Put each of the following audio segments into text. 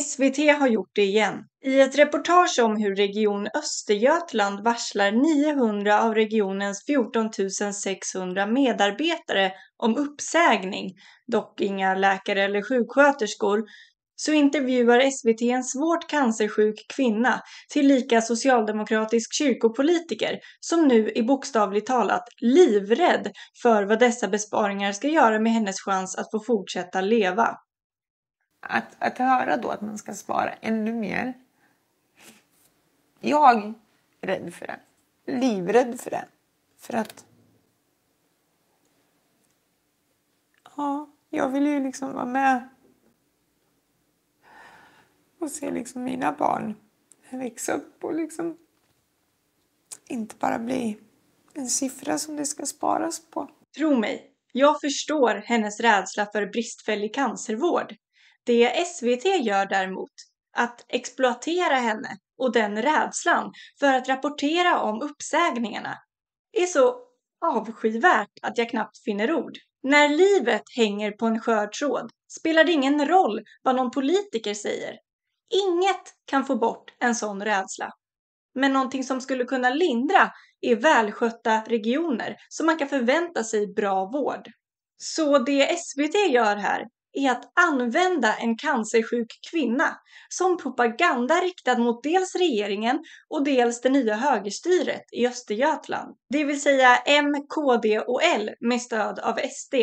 SVT har gjort det igen. I ett reportage om hur Region Östergötland varslar 900 av regionens 14 600 medarbetare om uppsägning, dock inga läkare eller sjuksköterskor, så intervjuar SVT en svårt cancersjuk kvinna, tillika socialdemokratisk kyrkopolitiker, som nu är bokstavligt talat livrädd för vad dessa besparingar ska göra med hennes chans att få fortsätta leva att, att höra då att man ska spara ännu mer. Jag är rädd för det. Livrädd för det. För att... Ja, jag vill ju liksom vara med och se liksom mina barn växa upp och liksom inte bara bli en siffra som det ska sparas på. Tro mig, jag förstår hennes rädsla för bristfällig cancervård. Det SVT gör däremot, att exploatera henne och den rädslan för att rapportera om uppsägningarna, är så avskyvärt att jag knappt finner ord. När livet hänger på en skör tråd spelar det ingen roll vad någon politiker säger. Inget kan få bort en sån rädsla. Men någonting som skulle kunna lindra är välskötta regioner så man kan förvänta sig bra vård. Så det SVT gör här är att använda en cancersjuk kvinna som propaganda riktad mot dels regeringen och dels det nya högerstyret i Östergötland. Det vill säga M, KD och L med stöd av SD.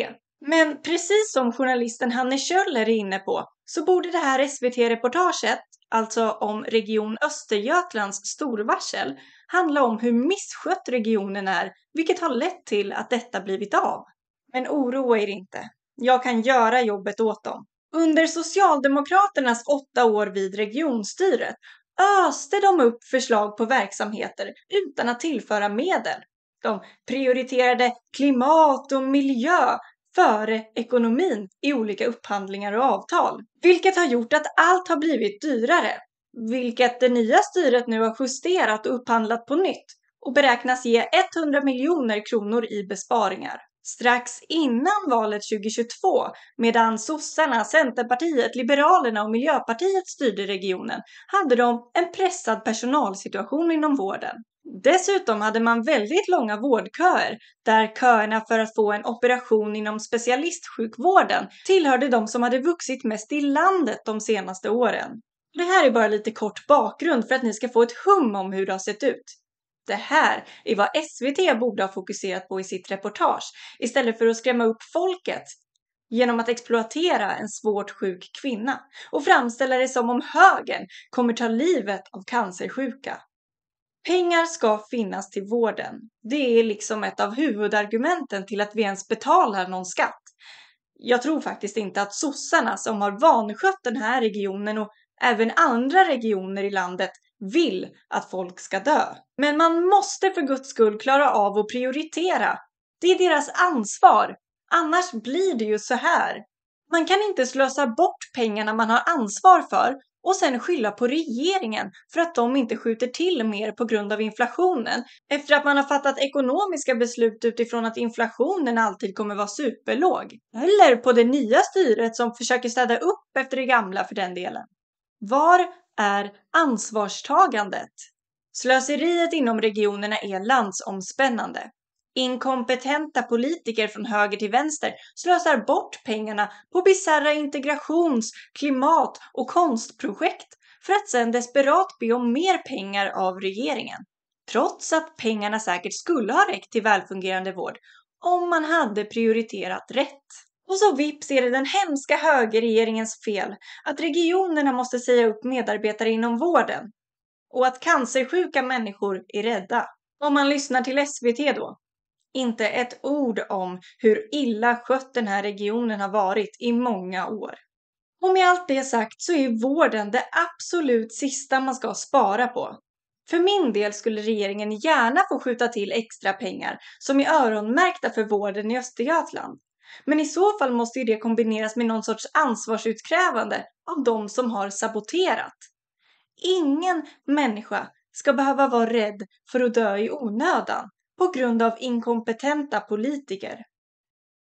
Men precis som journalisten Hanne Kjöller är inne på så borde det här SVT-reportaget, alltså om Region Östergötlands storvarsel, handla om hur misskött regionen är, vilket har lett till att detta blivit av. Men oroa er inte, jag kan göra jobbet åt dem. Under Socialdemokraternas åtta år vid regionstyret öste de upp förslag på verksamheter utan att tillföra medel. De prioriterade klimat och miljö före ekonomin i olika upphandlingar och avtal, vilket har gjort att allt har blivit dyrare, vilket det nya styret nu har justerat och upphandlat på nytt och beräknas ge 100 miljoner kronor i besparingar strax innan valet 2022 medan sossarna, Centerpartiet, Liberalerna och Miljöpartiet styrde regionen hade de en pressad personalsituation inom vården. Dessutom hade man väldigt långa vårdköer där köerna för att få en operation inom specialistsjukvården tillhörde de som hade vuxit mest i landet de senaste åren. Det här är bara lite kort bakgrund för att ni ska få ett hum om hur det har sett ut det här är vad SVT borde ha fokuserat på i sitt reportage istället för att skrämma upp folket genom att exploatera en svårt sjuk kvinna och framställa det som om högern kommer ta livet av cancersjuka. Pengar ska finnas till vården. Det är liksom ett av huvudargumenten till att vi ens betalar någon skatt. Jag tror faktiskt inte att sossarna som har vanskött den här regionen och även andra regioner i landet vill att folk ska dö. Men man måste för guds skull klara av att prioritera. Det är deras ansvar. Annars blir det ju så här. Man kan inte slösa bort pengarna man har ansvar för och sen skylla på regeringen för att de inte skjuter till mer på grund av inflationen efter att man har fattat ekonomiska beslut utifrån att inflationen alltid kommer vara superlåg. Eller på det nya styret som försöker städa upp efter det gamla för den delen. Var är ansvarstagandet? Slöseriet inom regionerna är landsomspännande. Inkompetenta politiker från höger till vänster slösar bort pengarna på bisarra integrations-, klimat och konstprojekt för att sedan desperat be om mer pengar av regeringen. Trots att pengarna säkert skulle ha räckt till välfungerande vård om man hade prioriterat rätt. Och så vips är det den hemska högerregeringens fel att regionerna måste säga upp medarbetare inom vården och att cancersjuka människor är rädda. Om man lyssnar till SVT då. Inte ett ord om hur illa skött den här regionen har varit i många år. Och med allt det sagt så är vården det absolut sista man ska spara på. För min del skulle regeringen gärna få skjuta till extra pengar som är öronmärkta för vården i Östergötland. Men i så fall måste ju det kombineras med någon sorts ansvarsutkrävande av de som har saboterat. Ingen människa ska behöva vara rädd för att dö i onödan på grund av inkompetenta politiker.